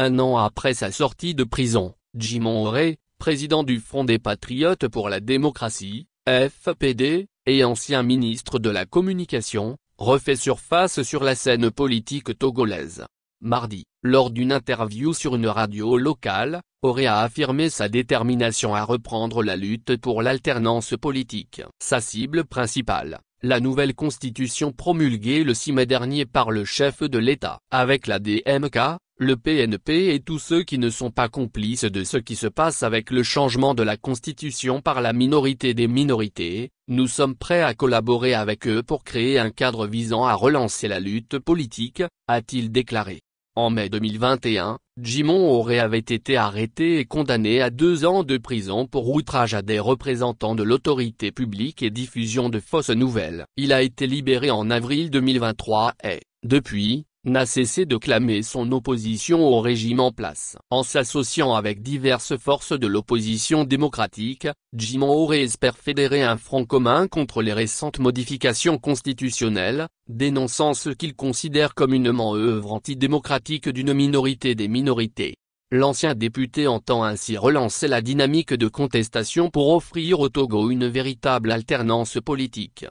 Un an après sa sortie de prison, Jimon Auré, président du Front des Patriotes pour la démocratie, FPD, et ancien ministre de la Communication, refait surface sur la scène politique togolaise. Mardi, lors d'une interview sur une radio locale, Auré a affirmé sa détermination à reprendre la lutte pour l'alternance politique. Sa cible principale, la nouvelle constitution promulguée le 6 mai dernier par le chef de l'État, avec la DMK, le PNP et tous ceux qui ne sont pas complices de ce qui se passe avec le changement de la Constitution par la minorité des minorités, nous sommes prêts à collaborer avec eux pour créer un cadre visant à relancer la lutte politique, a-t-il déclaré. En mai 2021, Jimon aurait avait été arrêté et condamné à deux ans de prison pour outrage à des représentants de l'autorité publique et diffusion de fausses nouvelles. Il a été libéré en avril 2023 et, depuis, n'a cessé de clamer son opposition au régime en place. En s'associant avec diverses forces de l'opposition démocratique, Jimon aurait espère fédérer un front commun contre les récentes modifications constitutionnelles, dénonçant ce qu'il considère comme une œuvre antidémocratique d'une minorité des minorités. L'ancien député entend ainsi relancer la dynamique de contestation pour offrir au Togo une véritable alternance politique.